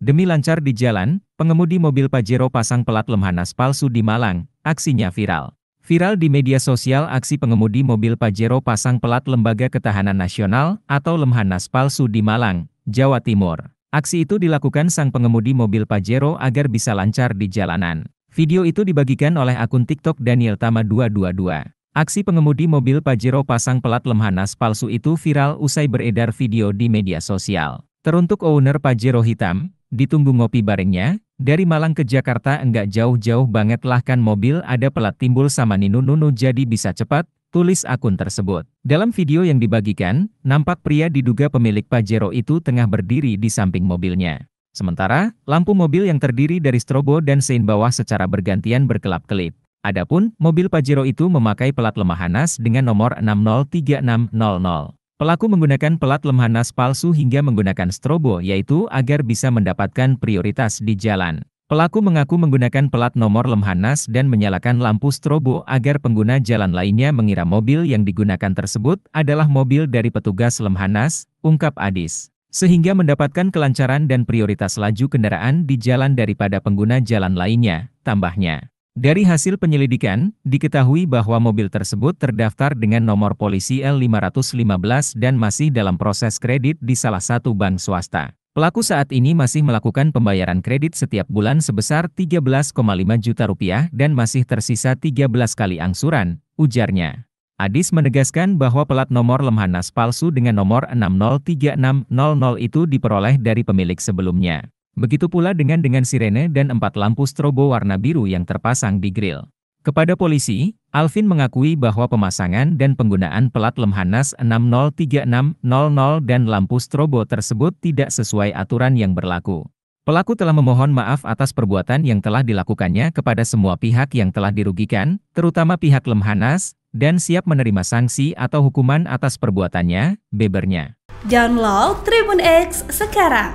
Demi lancar di jalan, pengemudi mobil Pajero pasang pelat lemhanas palsu di Malang, aksinya viral. Viral di media sosial aksi pengemudi mobil Pajero pasang pelat Lembaga Ketahanan Nasional atau Lemhanas palsu di Malang, Jawa Timur. Aksi itu dilakukan sang pengemudi mobil Pajero agar bisa lancar di jalanan. Video itu dibagikan oleh akun TikTok Daniel Tama 222. Aksi pengemudi mobil Pajero pasang pelat Lemhanas palsu itu viral usai beredar video di media sosial. Teruntuk owner Pajero hitam, ditunggu ngopi barengnya, dari Malang ke Jakarta enggak jauh-jauh banget lah kan mobil ada pelat timbul sama Nino Nuno jadi bisa cepat, tulis akun tersebut. Dalam video yang dibagikan, nampak pria diduga pemilik Pajero itu tengah berdiri di samping mobilnya. Sementara, lampu mobil yang terdiri dari strobo dan sein bawah secara bergantian berkelap-kelip. Adapun, mobil Pajero itu memakai pelat lemah Hanas dengan nomor 603600. Pelaku menggunakan pelat lemhanas palsu hingga menggunakan strobo yaitu agar bisa mendapatkan prioritas di jalan. Pelaku mengaku menggunakan pelat nomor lemhanas dan menyalakan lampu strobo agar pengguna jalan lainnya mengira mobil yang digunakan tersebut adalah mobil dari petugas lemhanas, ungkap Adis. Sehingga mendapatkan kelancaran dan prioritas laju kendaraan di jalan daripada pengguna jalan lainnya, tambahnya. Dari hasil penyelidikan, diketahui bahwa mobil tersebut terdaftar dengan nomor polisi L515 dan masih dalam proses kredit di salah satu bank swasta. Pelaku saat ini masih melakukan pembayaran kredit setiap bulan sebesar 13,5 juta rupiah dan masih tersisa 13 kali angsuran, ujarnya. Adis menegaskan bahwa pelat nomor Lemhanas palsu dengan nomor 603600 itu diperoleh dari pemilik sebelumnya. Begitu pula dengan dengan sirene dan empat lampu strobo warna biru yang terpasang di grill. Kepada polisi, Alvin mengakui bahwa pemasangan dan penggunaan pelat Lemhanas 603600 dan lampu strobo tersebut tidak sesuai aturan yang berlaku. Pelaku telah memohon maaf atas perbuatan yang telah dilakukannya kepada semua pihak yang telah dirugikan, terutama pihak Lemhanas, dan siap menerima sanksi atau hukuman atas perbuatannya, bebernya. Download Tribun X sekarang